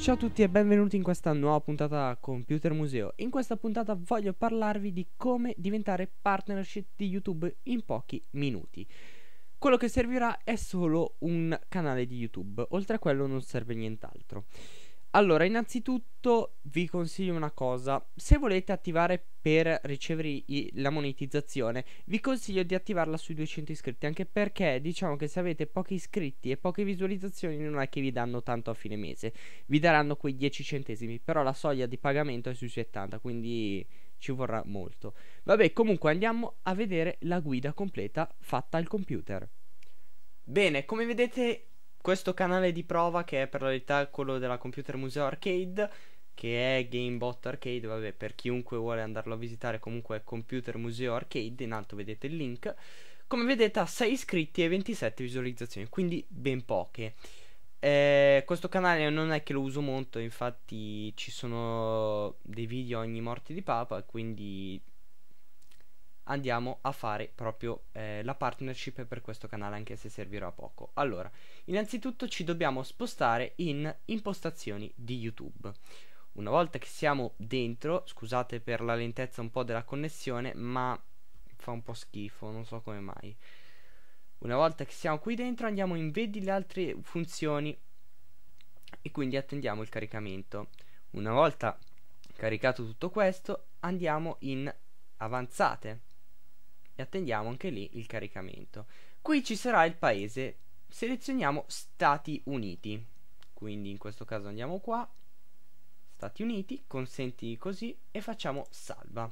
Ciao a tutti e benvenuti in questa nuova puntata Computer Museo. In questa puntata voglio parlarvi di come diventare partnership di YouTube in pochi minuti. Quello che servirà è solo un canale di YouTube, oltre a quello non serve nient'altro. Allora, innanzitutto vi consiglio una cosa, se volete attivare per ricevere i, la monetizzazione, vi consiglio di attivarla sui 200 iscritti, anche perché diciamo che se avete pochi iscritti e poche visualizzazioni non è che vi danno tanto a fine mese, vi daranno quei 10 centesimi, però la soglia di pagamento è sui 70, quindi ci vorrà molto. Vabbè, comunque andiamo a vedere la guida completa fatta al computer. Bene, come vedete questo canale di prova che è per la verità quello della Computer Museo Arcade che è Gamebot Arcade, vabbè per chiunque vuole andarlo a visitare comunque è Computer Museo Arcade, in alto vedete il link. Come vedete ha 6 iscritti e 27 visualizzazioni, quindi ben poche. Eh, questo canale non è che lo uso molto, infatti ci sono dei video ogni morte di papa, quindi andiamo a fare proprio eh, la partnership per questo canale anche se servirà poco. Allora, innanzitutto ci dobbiamo spostare in impostazioni di YouTube. Una volta che siamo dentro, scusate per la lentezza un po' della connessione, ma fa un po' schifo, non so come mai. Una volta che siamo qui dentro andiamo in vedi le altre funzioni e quindi attendiamo il caricamento. Una volta caricato tutto questo andiamo in avanzate e attendiamo anche lì il caricamento. Qui ci sarà il paese, selezioniamo Stati Uniti, quindi in questo caso andiamo qua, Stati Uniti, consenti così e facciamo salva.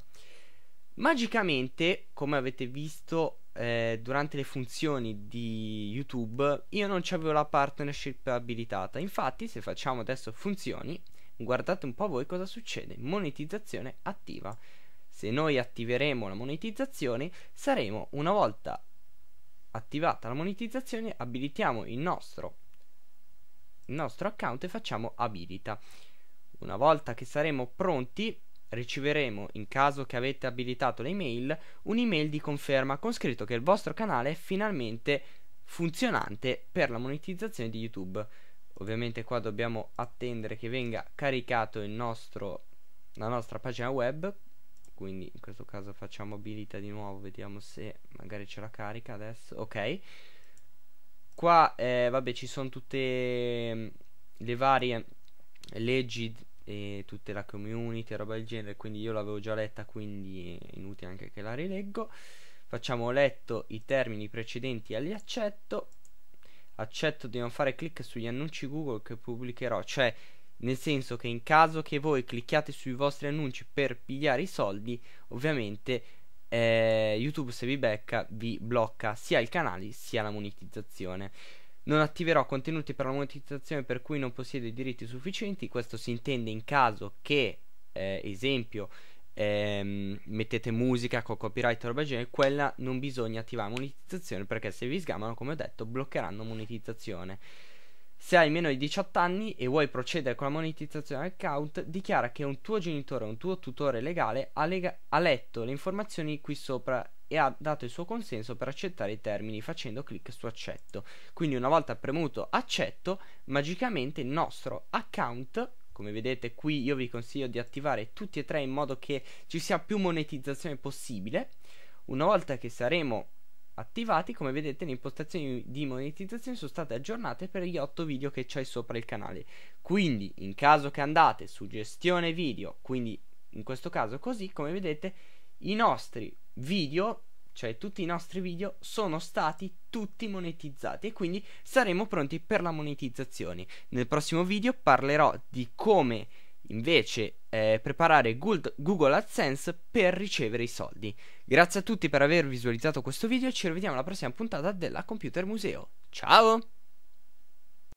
Magicamente, come avete visto eh, durante le funzioni di YouTube, io non avevo la partnership abilitata. Infatti, se facciamo adesso funzioni, guardate un po' voi cosa succede. Monetizzazione attiva se noi attiveremo la monetizzazione saremo una volta attivata la monetizzazione abilitiamo il nostro, il nostro account e facciamo abilita una volta che saremo pronti riceveremo, in caso che avete abilitato l'email un'email di conferma con scritto che il vostro canale è finalmente funzionante per la monetizzazione di YouTube. Ovviamente qua dobbiamo attendere che venga caricato nostro, la nostra pagina web quindi in questo caso facciamo abilita di nuovo vediamo se magari ce la carica adesso ok qua eh, vabbè ci sono tutte mm, le varie leggi e eh, tutta la community roba del genere quindi io l'avevo già letta quindi è inutile anche che la rileggo facciamo letto i termini precedenti e li accetto accetto di non fare clic sugli annunci Google che pubblicherò cioè nel senso che in caso che voi clicchiate sui vostri annunci per pigliare i soldi, ovviamente eh, YouTube se vi becca vi blocca sia il canale sia la monetizzazione. Non attiverò contenuti per la monetizzazione per cui non possiede diritti sufficienti, questo si intende in caso che, eh, esempio, ehm, mettete musica con copyright o roba genere, quella non bisogna attivare monetizzazione perché se vi sgamano, come ho detto, bloccheranno monetizzazione. Se hai meno di 18 anni e vuoi procedere con la monetizzazione dell'account, dichiara che un tuo genitore o un tuo tutore legale ha, lega- ha letto le informazioni qui sopra e ha dato il suo consenso per accettare i termini facendo clic su accetto. Quindi una volta premuto accetto, magicamente il nostro account come vedete qui io vi consiglio di attivare tutti e tre in modo che ci sia più monetizzazione possibile. Una volta che saremo attivati come vedete le impostazioni di monetizzazione sono state aggiornate per gli 8 video che c'è sopra il canale quindi in caso che andate su gestione video quindi in questo caso così come vedete i nostri video cioè tutti i nostri video sono stati tutti monetizzati e quindi saremo pronti per la monetizzazione nel prossimo video parlerò di come invece eh, preparare Google AdSense per ricevere i soldi. Grazie a tutti per aver visualizzato questo video e ci rivediamo alla prossima puntata della Computer Museo. Ciao!